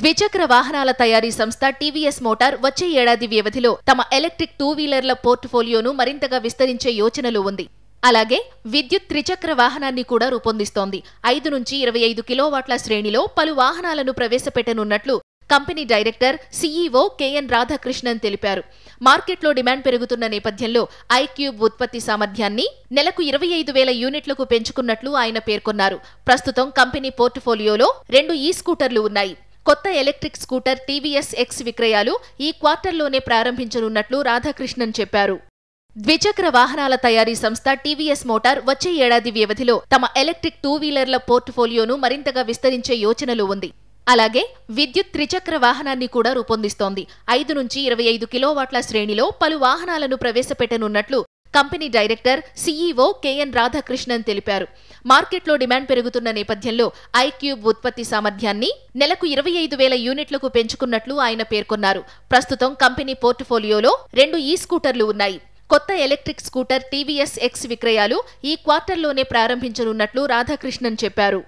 ద్విచక్ర వాహనాల తయారీ సంస్థ టీవీఎస్ మోటార్ వచ్చే ఏడాది వ్యవధిలో తమ ఎలక్ట్రిక్ టూ వీలర్ల పోర్ట్ఫోలియోను మరింతగా విస్తరించే యోచనలు ఉంది అలాగే విద్యుత్ త్రిచక్ర వాహనాన్ని కూడా రూపొందిస్తోంది ఐదు నుంచి ఇరవై ఐదు కిలోవాట్ల శ్రేణిలో పలు వాహనాలను ప్రవేశపెట్టనున్నట్లు company director CEO K N Radhakrishnan తెలిపారు మార్కెట్లో డిమాండ్ పెరుగుతున్న నేపథ్యంలో ఐక్యూబ్ ఉత్పత్తి సామర్థ్యాన్ని నెలకు ఇరవై ఐదు వేల యూనిట్లకు పెంచుకున్నట్లు ఆయన పేర్కొన్నారు ప్రస్తుతం కంపెనీ పోర్ట్ఫోలియోలో రెండు ఈ స్కూటర్లు ఉన్నాయి కొత్త ఎలక్ట్రిక్ స్కూటర్ టీవీఎస్ ఎక్స్ విక్రయాలు ఈ క్వార్టర్లోనే ప్రారంభించనున్నట్లు రాధాకృష్ణన్ చెప్పారు ద్విచక్ర వాహనాల తయారీ సంస్థ టీవీఎస్ మోటార్ వచ్చే ఏడాది వ్యవధిలో తమ ఎలక్ట్రిక్ టూ వీలర్ల పోర్ట్ఫోలియోను మరింతగా విస్తరించే యోచనలో ఉంది అలాగే విద్యుత్ త్రిచక్ర వాహనాన్ని కూడా రూపొందిస్తోంది ఐదు నుంచి ఇరవై ఐదు కిలోవాట్ల శ్రేణిలో పలు వాహనాలను ప్రవేశపెట్టనున్నట్లు company director CEO K N Radhakrishnan తెలిపారు మార్కెట్లో డిమాండ్ పెరుగుతున్న నేపథ్యంలో ఐక్యూబ్ ఉత్పత్తి సామర్థ్యాన్ని నెలకు ఇరవై ఐదు వేల యూనిట్లకు పెంచుకున్నట్లు ఆయన పేర్కొన్నారు ప్రస్తుతం కంపెనీ పోర్టుఫోలియోలో రెండు ఈ స్కూటర్లు ఉన్నాయి కొత్త ఎలక్ట్రిక్ స్కూటర్ టీవీఎస్ ఎక్స్ విక్రయాలు ఈ క్వార్టర్లోనే ప్రారంభించనున్నట్లు రాధాకృష్ణన్ చెప్పారు